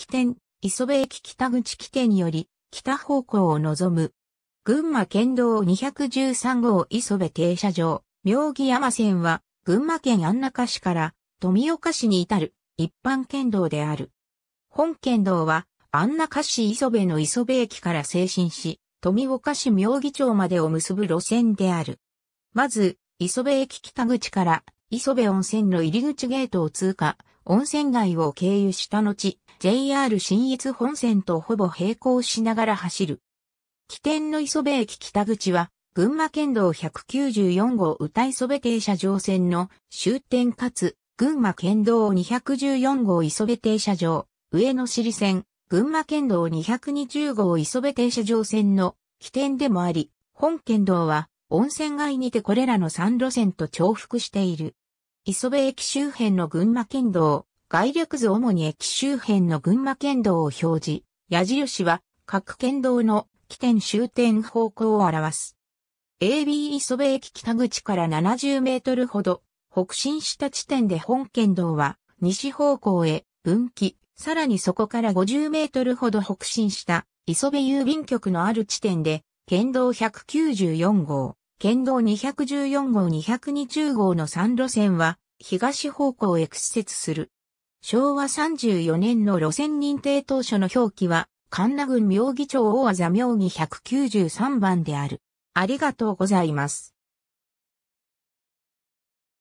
起点、磯部駅北口起点より、北方向を望む。群馬県道213号磯部停車場、妙義山線は、群馬県安中市から富岡市に至る一般県道である。本県道は安中市磯部の磯部駅から静進し、富岡市妙義町までを結ぶ路線である。まず、磯部駅北口から磯部温泉の入り口ゲートを通過、温泉街を経由した後、JR 新越本線とほぼ並行しながら走る。起点の磯部駅北口は、群馬県道194号歌磯部停車場線の終点かつ、群馬県道214号磯部停車場、上野尻線、群馬県道220号磯部停車場線の起点でもあり、本県道は温泉街にてこれらの3路線と重複している。磯部駅周辺の群馬県道、概略図主に駅周辺の群馬県道を表示、矢印は各県道の起点終点方向を表す。AB 磯部駅北口から70メートルほど北進した地点で本県道は西方向へ分岐、さらにそこから50メートルほど北進した磯部郵便局のある地点で県道194号、県道214号220号の3路線は東方向へ屈折する。昭和34年の路線認定当初の表記は、神田郡妙義町大和妙義193番である。ありがとうございます。